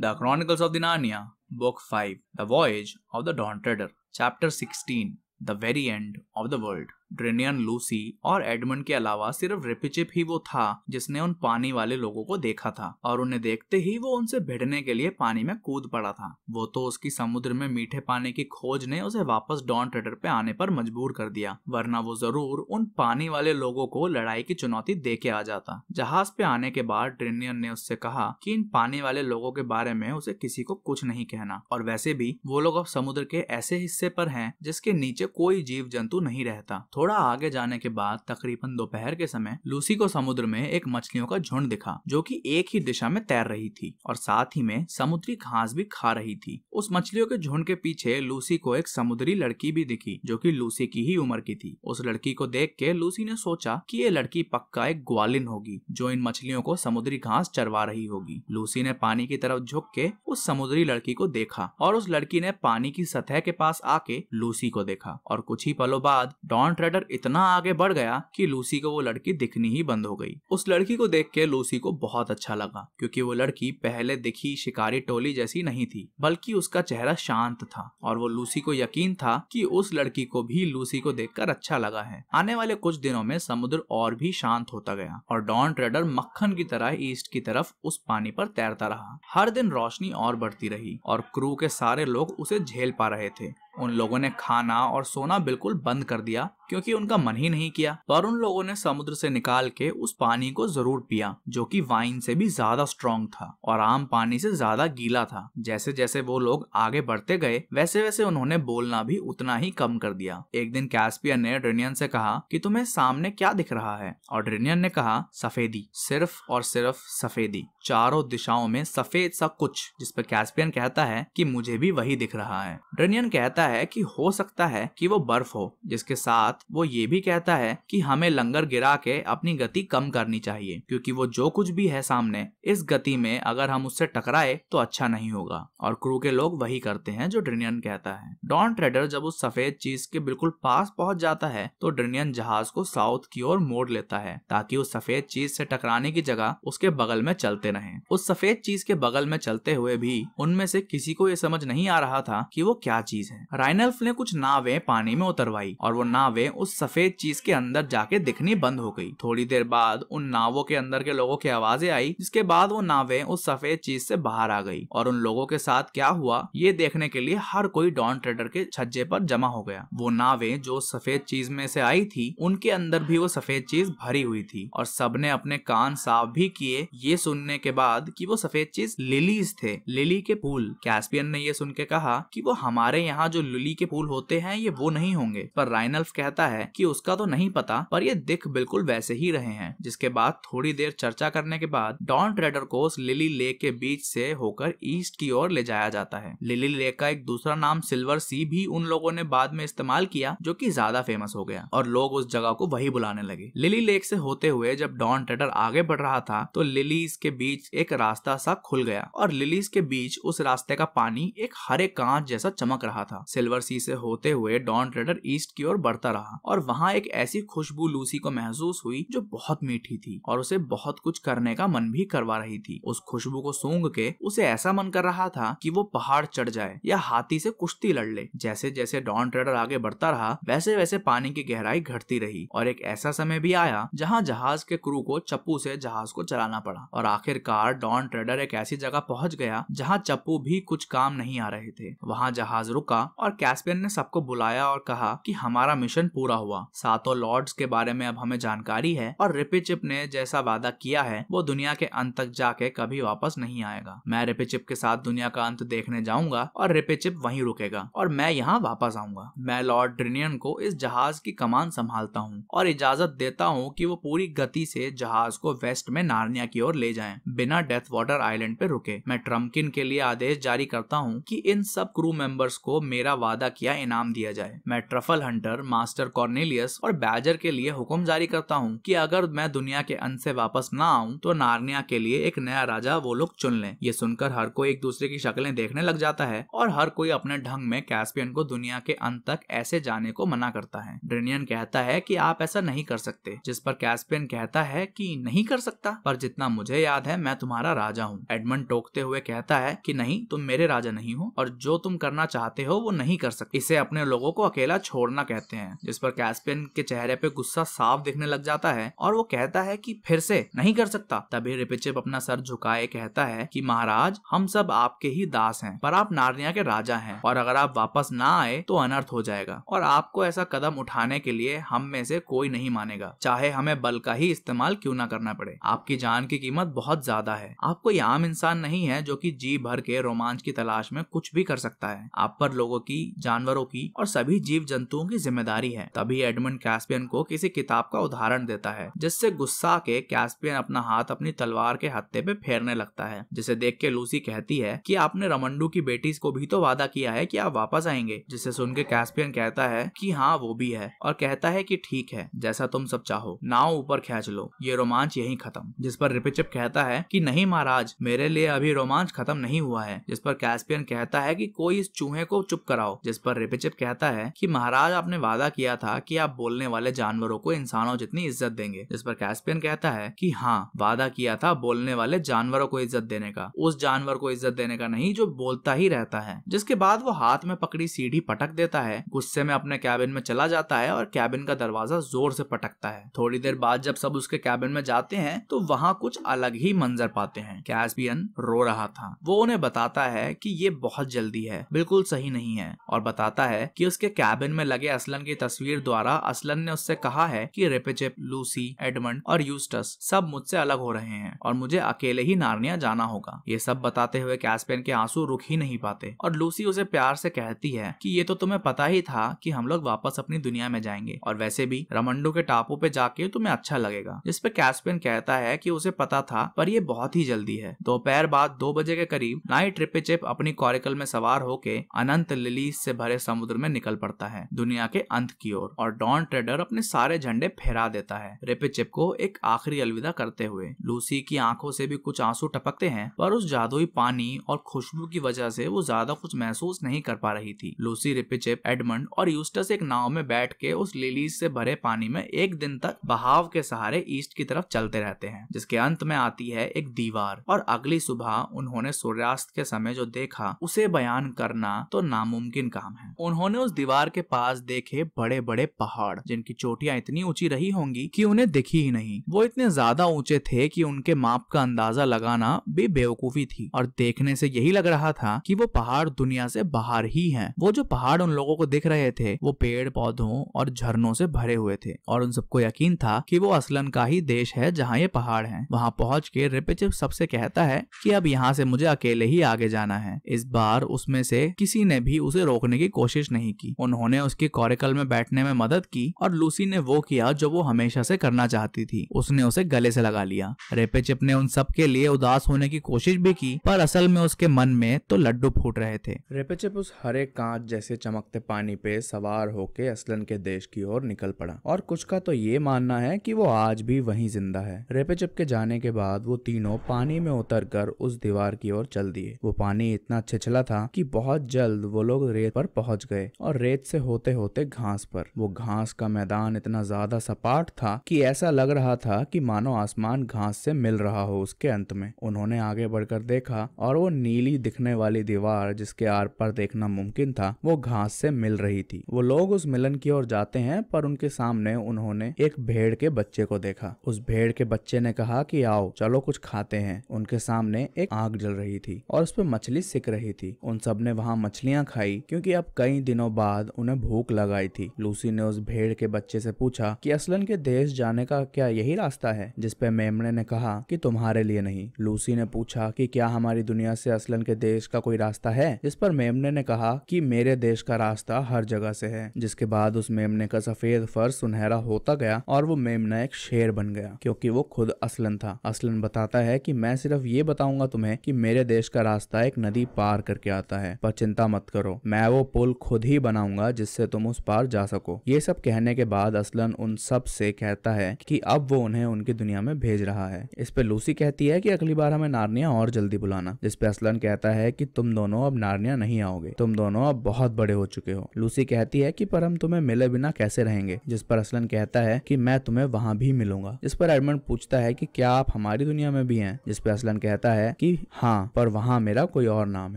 The Chronicles of the Narnia, Book 5, The Voyage of the Dawn Treader, Chapter 16, The Very End of the World. Drinian Lucy और Edmund के अलावा सिर्फ रिपिचिप ही वो था जिसने उन पानी वाले लोगों को देखा था और उन्हें देखते ही वो उनसे भिड़ने के लिए पानी में कूद पड़ा था वो तो उसकी समुद्र में मीठे पानी की खोज ने उसे वापस डॉन ट्रेडर पे आने पर मजबूर कर दिया वरना वो जरूर उन पानी वाले लोगों को लड़ाई की चुनौती दे के आ जाता जहाज पे आने के बाद ड्रेनियन ने उससे कहा की इन पानी वाले लोगों के बारे में उसे किसी को कुछ नहीं कहना और वैसे भी वो लोग अब समुद्र के ऐसे हिस्से पर है जिसके नीचे कोई जीव जंतु नहीं रहता थोड़ा आगे जाने के बाद तकरीबन दोपहर के समय लूसी को समुद्र में एक मछलियों का झुंड दिखा जो कि एक ही दिशा में तैर रही थी और साथ ही में समुद्री घास भी खा रही थी उस मछलियों के झुंड के पीछे लूसी को एक समुद्री लड़की भी दिखी जो की लूसी की ही उम्र की थी उस लड़की को देख के लूसी ने सोचा की ये लड़की पक्का एक ग्वालिन होगी जो इन मछलियों को समुद्री घास चरवा रही होगी लूसी ने पानी की तरफ झुक के उस समुद्री लड़की को देखा और उस लड़की ने पानी की सतह के पास आके लूसी को देखा और कुछ ही पलों बाद डॉन डर इतना आगे बढ़ गया कि लूसी को वो लड़की दिखनी ही बंद हो गई उस लड़की को देख के लूसी को बहुत अच्छा लगा क्योंकि वो लड़की पहले दिखी शिकारी टोली जैसी नहीं थी बल्कि उसका चेहरा शांत था और वो लूसी को यकीन था कि उस लड़की को भी लूसी को देखकर अच्छा लगा है आने वाले कुछ दिनों में समुद्र और भी शांत होता गया और डॉन ट्रेडर मक्खन की तरह ईस्ट की तरफ उस पानी पर तैरता रहा हर दिन रोशनी और बढ़ती रही और क्रू के सारे लोग उसे झेल पा रहे थे उन लोगों ने खाना और सोना बिल्कुल बंद कर दिया क्योंकि उनका मन ही नहीं किया पर उन लोगों ने समुद्र से निकाल के उस पानी को जरूर पिया जो कि वाइन से भी ज्यादा स्ट्रॉन्ग था और आम पानी से ज्यादा गीला था जैसे जैसे वो लोग आगे बढ़ते गए वैसे वैसे उन्होंने बोलना भी उतना ही कम कर दिया एक दिन कैस्पियन ने ड्रिनियन से कहा कि तुम्हें सामने क्या दिख रहा है और ड्रिनियन ने कहा सफेदी सिर्फ और सिर्फ सफेदी चारों दिशाओं में सफेद सा कुछ जिसपे कैस्पियन कहता है की मुझे भी वही दिख रहा है ड्रिनियन कहता है कि हो सकता है कि वो बर्फ हो जिसके साथ वो ये भी कहता है कि हमें लंगर गिरा के अपनी गति कम करनी चाहिए क्योंकि वो जो कुछ भी है सामने इस गति में अगर हम उससे टकराए तो अच्छा नहीं होगा और क्रू के लोग वही करते हैं जो ड्रिनियन कहता है डॉन ट्रेडर जब उस सफेद चीज के बिल्कुल पास पहुंच जाता है तो ड्रिनियन जहाज को साउथ की ओर मोड़ लेता है ताकि उस सफेद चीज से टकराने की जगह उसके बगल में चलते रहे उस सफेद चीज के बगल में चलते हुए भी उनमें से किसी को ये समझ नहीं आ रहा था कि वो क्या चीज है राइनल्फ ने कुछ नावें पानी में उतरवाई और वो नावें उस सफेद चीज के अंदर जाके दिखनी बंद हो गई थोड़ी देर बाद उन नावों के अंदर के लोगों की आवाजें आई जिसके बाद वो नावें उस सफेद चीज से बाहर आ गई और उन लोगों के साथ क्या हुआ ये देखने के लिए हर कोई डॉन ट्रेडर के छज्जे पर जमा हो गया वो नावे जो सफेद चीज में से आई थी उनके अंदर भी वो सफेद चीज भरी हुई थी और सबने अपने कान साफ भी किए ये सुनने के बाद कि वो सफेद चीज लिलीज थे लिली के फूल कैस्पियन ने ये सुन के कहा कि वो हमारे यहाँ जो जो लिली के फूल होते हैं ये वो नहीं होंगे पर राइनल्फ कहता है कि उसका तो नहीं पता पर ये दिख बिल्कुल वैसे ही रहे हैं जिसके बाद थोड़ी देर चर्चा करने के बाद डॉन ट्रेडर को उस लिली लेक के बीच से होकर ईस्ट की ओर ले जाया जाता है लिली लेक का एक दूसरा नाम सिल्वर सी भी उन लोगों ने बाद में इस्तेमाल किया जो की ज्यादा फेमस हो गया और लोग उस जगह को वही बुलाने लगे लिली लेक से होते हुए जब डॉन ट्रेडर आगे बढ़ रहा था तो लिलीज के बीच एक रास्ता सा खुल गया और लिलीज के बीच उस रास्ते का पानी एक हरे कांच जैसा चमक रहा था सिल्वर सी से होते हुए डॉन ट्रेडर ईस्ट की ओर बढ़ता रहा और वहाँ एक ऐसी खुशबू लूसी को महसूस हुई जो बहुत मीठी थी और उसे बहुत कुछ करने का मन भी करवा रही थी उस खुशबू को सूंघ के उसे ऐसा मन कर रहा था कि वो पहाड़ चढ़ जाए या हाथी से कुश्ती लड़ ले जैसे जैसे डॉन ट्रेडर आगे बढ़ता रहा वैसे वैसे पानी की गहराई घटती रही और एक ऐसा समय भी आया जहाँ जहाज के क्रू को चप्पू से जहाज को चलाना पड़ा और आखिरकार डॉन ट्रेडर एक ऐसी जगह पहुंच गया जहाँ चप्पू भी कुछ काम नहीं आ रहे थे वहाँ जहाज रुका और कैस्पियन ने सबको बुलाया और कहा कि हमारा मिशन पूरा हुआ सातों लॉर्ड्स के बारे में अब हमें जानकारी है और चिप ने जैसा वादा किया है वो दुनिया के अंत तक जाके कभी वापस नहीं आएगा मैं चिप के साथ दुनिया का अंत देखने जाऊंगा और चिप वहीं रुकेगा और मैं यहाँ वापस आऊंगा मैं लॉर्ड ड्रिनियन को इस जहाज की कमान संभालता हूँ और इजाजत देता हूँ की वो पूरी गति से जहाज को वेस्ट में नारनिया की ओर ले जाए बिना डेथ वाटर आईलैंड पे रुके मैं ट्रम्पकिन के लिए आदेश जारी करता हूँ की इन सब क्रू मेंबर्स को मेरा मेरा वादा किया इनाम दिया जाए मैं ट्रफल हंटर मास्टर कॉर्नेलियस और बैजर के लिए हुक्म जारी करता हूँ कि अगर मैं दुनिया के अंत से वापस ना आऊँ तो नारनिया के लिए एक नया राजा वो लोग चुन लें ये सुनकर हर कोई एक दूसरे की शक्लें देखने लग जाता है और हर कोई अपने ढंग में कैस्पियन को दुनिया के अंत तक ऐसे जाने को मना करता है ड्रेनियन कहता है कि आप ऐसा नहीं कर सकते जिस पर कैस्पियन कहता है कि नहीं कर सकता पर जितना मुझे याद है मैं तुम्हारा राजा हूँ एडमंड टोकते हुए कहता है कि नहीं तुम मेरे राजा नहीं हो और जो तुम करना चाहते हो वो नहीं कर सकते इसे अपने लोगों को अकेला छोड़ना कहते हैं जिस पर कैस्पियन के चेहरे पे गुस्सा साफ दिखने लग जाता है और वो कहता है कि फिर से नहीं कर सकता तभी रिपिचिप अपना सर झुकाए कहता है कि महाराज हम सब आपके ही दास हैं पर आप नारिया के राजा हैं और अगर आप वापस ना आए तो अनर्थ हो जाएगा और आपको ऐसा कदम उठाने के लिए हम में से कोई नहीं मानेगा चाहे हमें बल का ही इस्तेमाल क्यों ना करना पड़े आपकी जान की कीमत बहुत ज्यादा है आप कोई आम इंसान नहीं है जो की जी भर के रोमांच की तलाश में कुछ भी कर सकता है आप पर लोगों की जानवरों की और सभी जीव जंतुओं की जिम्मेदारी है तभी एडमंड कैस्पियन को किसी किताब का उदाहरण देता है जिससे गुस्सा के कैस्पियन अपना हाथ अपनी तलवार के हत्ते पे फेरने लगता है जिसे देख के लूसी कहती है की आपने रमंडू की बेटी को भी तो वादा किया है कि आप वापस आएंगे जिसे सुन के कैस्पियन कहता है की हाँ वो भी है और कहता है की ठीक है जैसा तुम सब चाहो नाव ऊपर खेच लो ये रोमांच यही खत्म जिस पर रिपिचिप कहता है कि नहीं महाराज मेरे लिए अभी रोमांच खत्म नहीं हुआ है जिस पर कैस्पियन कहता है कि कोई इस चूहे को चुप कर कराओ जिस पर रिपिचिप कहता है कि महाराज आपने वादा किया था कि आप बोलने वाले जानवरों को इंसानों जितनी इज्जत देंगे जिस पर कैस्पियन कहता है कि हाँ वादा किया था बोलने वाले जानवरों को इज्जत देने का उस जानवर को इज्जत देने का नहीं जो बोलता ही रहता है जिसके बाद वो हाथ में पकड़ी सीढ़ी पटक देता है गुस्से में अपने कैबिन में चला जाता है और कैबिन का दरवाजा जोर से पटकता है थोड़ी देर बाद जब सब उसके कैबिन में जाते हैं तो वहाँ कुछ अलग ही मंजर पाते हैं कैस्पियन रो रहा था वो उन्हें बताता है कि ये बहुत जल्दी है बिल्कुल सही नहीं है हैं और बताता है कि उसके कैबिन में लगे असलन की तस्वीर द्वारा असलन ने उससे कहा है कि रेपेजेप लूसी एडमंड और यूस्टस सब मुझसे अलग हो रहे हैं और मुझे अकेले ही नारनिया जाना होगा ये सब बताते हुए कैसपेन के आंसू रुक ही नहीं पाते और लूसी उसे प्यार से कहती है कि ये तो तुम्हें पता ही था कि हम लोग वापस अपनी दुनिया में जाएंगे और वैसे भी रमंडो के टापू पे जाके तुम्हें अच्छा लगेगा जिसपे कैसपेन कहता है कि उसे पता था पर ये बहुत ही जल्दी है दोपहर बाद दो बजे के करीब नाइट चिप अपनी कॉरिकल में सवार होके अनंत लिली से भरे समुद्र में निकल पड़ता है दुनिया के अंत की ओर और, डॉन ट्रेडर अपने सारे झंडे फहरा देता है रेपिचिप को एक आखिरी अलविदा करते हुए लूसी की आंखों से भी कुछ आंसू टपकते हैं पर उस जादुई पानी और खुशबू की वजह से वो ज्यादा कुछ महसूस नहीं कर पा रही थी लूसी रिपिचेप एडमंड और यूस्टस एक नाव में बैठ के उस लिलीज से भरे पानी में एक दिन तक बहाव के सहारे ईस्ट की तरफ चलते रहते हैं जिसके अंत में आती है एक दीवार और अगली सुबह उन्होंने सूर्यास्त के समय जो देखा उसे बयान करना तो नामो नामुमकिन काम है उन्होंने उस दीवार के पास देखे बड़े बड़े पहाड़ जिनकी चोटियां इतनी ऊंची रही होंगी कि उन्हें दिखी ही नहीं वो इतने ज्यादा ऊंचे थे कि उनके माप का अंदाजा लगाना भी बेवकूफी थी और देखने से यही लग रहा था कि वो पहाड़ दुनिया से बाहर ही हैं। वो जो पहाड़ उन लोगों को दिख रहे थे वो पेड़ पौधों और झरनों से भरे हुए थे और उन सबको यकीन था कि वो असलन का ही देश है जहाँ ये पहाड़ है वहाँ पहुँच के रिपेचिप सबसे कहता है की अब यहाँ से मुझे अकेले ही आगे जाना है इस बार उसमें से किसी ने भी उसे रोकने की कोशिश नहीं की उन्होंने उसके कॉरिकल में बैठने में मदद की और लूसी ने वो किया जो वो हमेशा से करना चाहती थी उसने उसे गले से लगा लिया रेपेचिप ने उन सब के लिए उदास होने की कोशिश भी की पर असल में उसके मन में तो लड्डू फूट रहे थे रेपेचिप उस हरे कांच जैसे चमकते पानी पे सवार होके असलन के देश की ओर निकल पड़ा और कुछ का तो ये मानना है कि वो आज भी वही जिंदा है रेपेचिप के जाने के बाद वो तीनों पानी में उतर कर उस दीवार की ओर चल दिए वो पानी इतना छिछला था कि बहुत जल्द वो लोग लोग रेत पर पहुंच गए और रेत से होते होते घास पर वो घास का मैदान इतना ज्यादा सपाट था कि ऐसा लग रहा था कि मानो आसमान घास से मिल रहा हो उसके अंत में उन्होंने आगे बढ़कर देखा और वो नीली दिखने वाली दीवार जिसके आर पर देखना मुमकिन था वो घास से मिल रही थी वो लोग उस मिलन की ओर जाते हैं पर उनके सामने उन्होंने एक भेड़ के बच्चे को देखा उस भेड़ के बच्चे ने कहा कि आओ चलो कुछ खाते हैं उनके सामने एक आग जल रही थी और उस पर मछली सिक रही थी उन सब ने वहाँ मछलियाँ खाई आई क्योंकि अब कई दिनों बाद उन्हें भूख लगाई थी लूसी ने उस भेड़ के बच्चे से पूछा कि असलन के देश जाने का क्या यही रास्ता है जिसपे मेमने ने कहा कि तुम्हारे लिए नहीं लूसी ने पूछा कि क्या हमारी दुनिया से असलन के देश का कोई रास्ता है जिस पर मेमने ने कहा कि मेरे देश का रास्ता हर जगह से है जिसके बाद उस मेमने का सफेद फर सुनहरा होता गया और वो मेमना एक शेर बन गया क्योंकि वो खुद असलन था असलन बताता है कि मैं सिर्फ ये बताऊंगा तुम्हें कि मेरे देश का रास्ता एक नदी पार करके आता है पर चिंता मत करो मैं वो पुल खुद ही बनाऊंगा जिससे तुम उस पार जा सको ये सब कहने के बाद असलन उन सब से कहता है कि अब वो उन्हें उनकी दुनिया में भेज रहा है इस पे लूसी कहती है कि अगली बार हमें नारनिया और जल्दी बुलाना जिसपे असलन कहता है कि तुम दोनों अब नारनिया नहीं आओगे तुम दोनों अब बहुत बड़े हो चुके हो लूसी कहती है की पर हम तुम्हें मिले बिना कैसे रहेंगे जिस पर असलन कहता है की मैं तुम्हें वहाँ भी मिलूंगा इस पर एडमंड पूछता है की क्या आप हमारी दुनिया में भी है जिसपे असलन कहता है की हाँ पर वहाँ मेरा कोई और नाम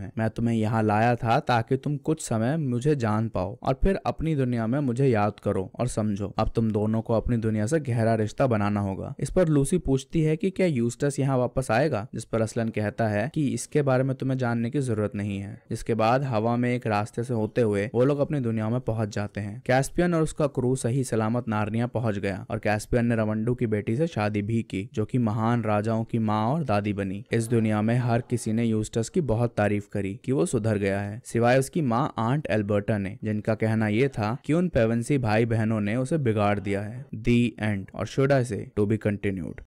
है मैं तुम्हें यहाँ लाया था ताकि तुम तुम कुछ समय मुझे जान पाओ और फिर अपनी दुनिया में मुझे याद करो और समझो अब तुम दोनों को अपनी दुनिया से गहरा रिश्ता बनाना होगा इस पर लूसी पूछती है कि क्या यूस्टस यहाँ वापस आएगा जिस पर असलन कहता है कि इसके बारे में तुम्हें जानने की जरूरत नहीं है इसके बाद हवा में एक रास्ते से होते हुए वो लोग अपनी दुनिया में पहुंच जाते हैं कैस्पियन और उसका क्रू सही सलामत नारनिया पहुंच गया और कैस्पियन ने रवंडू की बेटी से शादी भी की जो कि महान राजाओं की माँ और दादी बनी इस दुनिया में हर किसी ने यूस्टस की बहुत तारीफ करी कि वो सुधर गया है सिवाय उसकी की माँ आंट एल्बर्टा ने जिनका कहना यह था कि उन पेवेंसी भाई बहनों ने उसे बिगाड़ दिया है दी एंड और शोडा से टू बी कंटिन्यूड